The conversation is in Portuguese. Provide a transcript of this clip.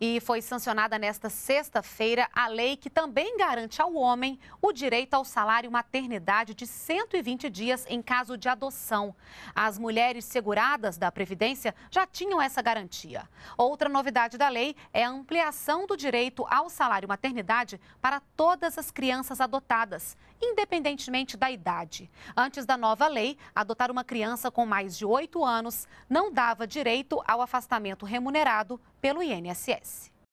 e foi sancionada nesta sexta-feira a lei que também garante ao homem o direito ao salário maternidade de 120 dias em caso de adoção. As mulheres seguradas da Previdência já tinham essa garantia. Outra novidade da lei é a ampliação do direito ao salário maternidade para todas as crianças adotadas, independentemente da idade. Antes da nova lei, adotar uma criança com mais de 8 anos não dava direito ao afastamento remunerado pelo INSS.